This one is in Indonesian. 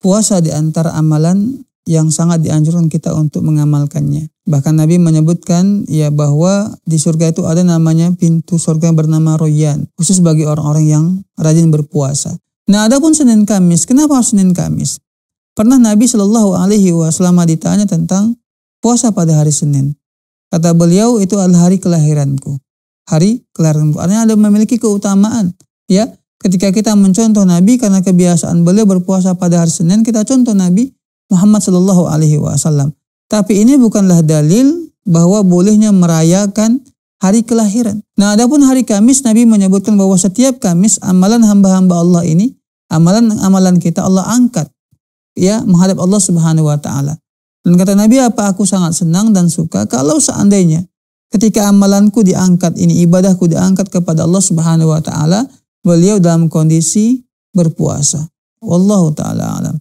Puasa di antara amalan yang sangat dianjurkan kita untuk mengamalkannya. Bahkan Nabi menyebutkan ya bahwa di surga itu ada namanya pintu surga bernama Royan, khusus bagi orang-orang yang rajin berpuasa. Nah, adapun Senin Kamis, kenapa harus Senin Kamis? Pernah Nabi Shallallahu Alaihi Wasallam ditanya tentang puasa pada hari Senin. Kata beliau itu adalah hari kelahiranku. Hari kelahiranku. Artinya ada memiliki keutamaan. Ya, Ketika kita mencontoh Nabi karena kebiasaan beliau berpuasa pada hari Senin, kita contoh Nabi Muhammad Shallallahu Alaihi Wasallam. Tapi ini bukanlah dalil bahwa bolehnya merayakan hari kelahiran. Nah, adapun hari Kamis, Nabi menyebutkan bahwa setiap Kamis amalan hamba-hamba Allah ini, amalan-amalan kita Allah angkat, ya menghadap Allah Subhanahu Wa Taala. Dan kata Nabi, apa aku sangat senang dan suka kalau seandainya ketika amalanku diangkat ini, ibadahku diangkat kepada Allah Subhanahu Wa Taala, beliau dalam kondisi berpuasa. Wallahu taala alam.